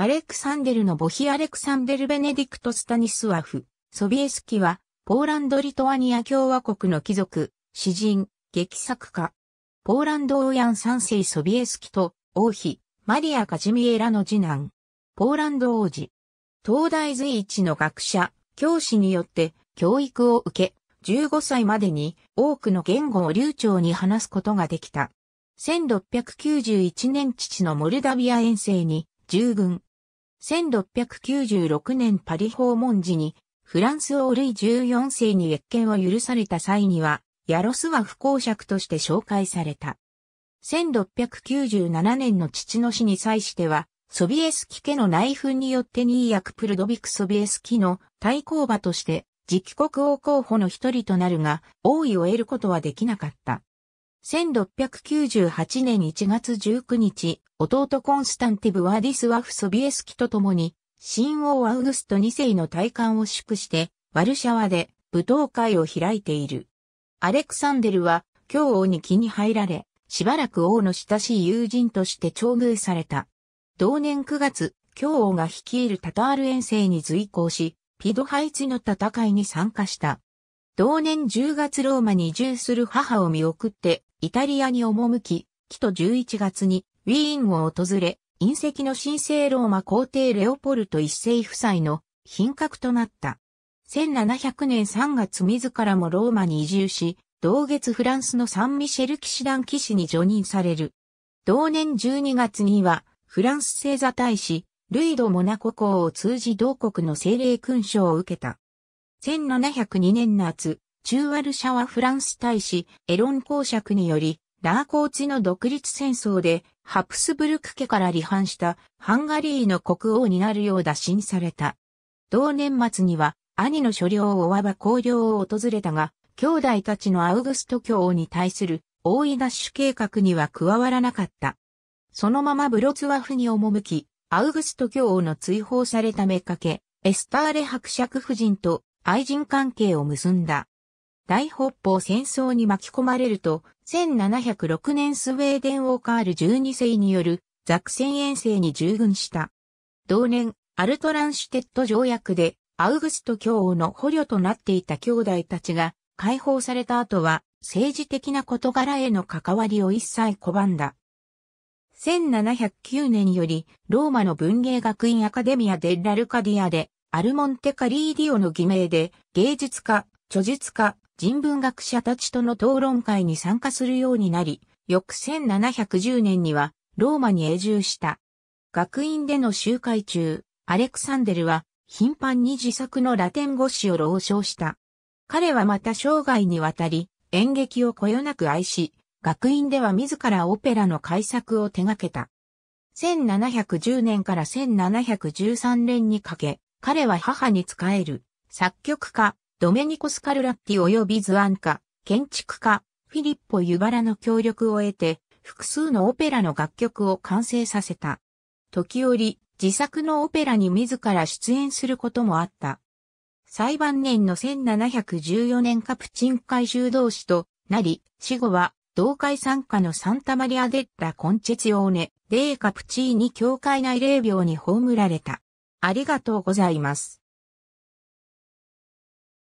アレクサンデルのボヒアレクサンデル・ベネディクト・スタニスワフ、ソビエスキは、ポーランド・リトアニア共和国の貴族、詩人、劇作家。ポーランド・オーヤン三世ソビエスキと、王妃、マリア・カジミエラの次男。ポーランド王子。東大随一の学者、教師によって、教育を受け、15歳までに多くの言語を流暢に話すことができた。1691年父のモルダビア遠征に従軍。1696年パリ訪問時に、フランス王類14世に越権を許された際には、ヤロスは不公爵として紹介された。1697年の父の死に際しては、ソビエスキ家の内紛によってニーヤクプルドビクソビエスキの対抗馬として、直期国王候補の一人となるが、王位を得ることはできなかった。1698年1月19日、弟コンスタンティブ・ワーディスワフ・ソビエスキと共に、新王アウグスト2世の体感を祝して、ワルシャワで舞踏会を開いている。アレクサンデルは、教王に気に入られ、しばらく王の親しい友人として徴遇された。同年9月、教王が率いるタタール遠征に随行し、ピドハイツの戦いに参加した。同年10月ローマに移住する母を見送って、イタリアに赴き、きと11月にウィーンを訪れ、隕石の神聖ローマ皇帝レオポルト一世夫妻の品格となった。1700年3月自らもローマに移住し、同月フランスのサンミシェル騎士団騎士に除任される。同年12月には、フランス星座大使、ルイド・モナコ公を通じ同国の精霊勲章を受けた。1702年夏、中ワルシャワフランス大使、エロン公爵により、ラーコーチの独立戦争でハプスブルク家から離反したハンガリーの国王になるよう打診された。同年末には兄の所領を追わば公領を訪れたが、兄弟たちのアウグスト教王に対する大いなし計画には加わらなかった。そのままブロツワフに赴き、アウグスト教王の追放されためかけ、エスターレ伯爵夫人と愛人関係を結んだ。大北方戦争に巻き込まれると、1706年スウェーデン・王カール12世によるザクセン遠征に従軍した。同年、アルトランシュテット条約で、アウグスト教王の捕虜となっていた兄弟たちが解放された後は、政治的な事柄への関わりを一切拒んだ。1709年より、ローマの文芸学院アカデミアデ・ッラルカディアで、アルモンテカリーディオの偽名で、芸術家、著述家、人文学者たちとの討論会に参加するようになり、翌1710年にはローマに永住した。学院での集会中、アレクサンデルは頻繁に自作のラテン語詞を朗唱した。彼はまた生涯にわたり演劇をこよなく愛し、学院では自らオペラの改作を手掛けた。1710年から1713年にかけ、彼は母に仕える作曲家、ドメニコス・カルラッティ及び図案家、建築家、フィリッポ・ユバラの協力を得て、複数のオペラの楽曲を完成させた。時折、自作のオペラに自ら出演することもあった。最晩年の1714年カプチン会修道士となり、死後は同会参加のサンタマリア・デッラ・コンチェツヨーネ、デーカプチーニ教会内霊廟に葬られた。ありがとうございます。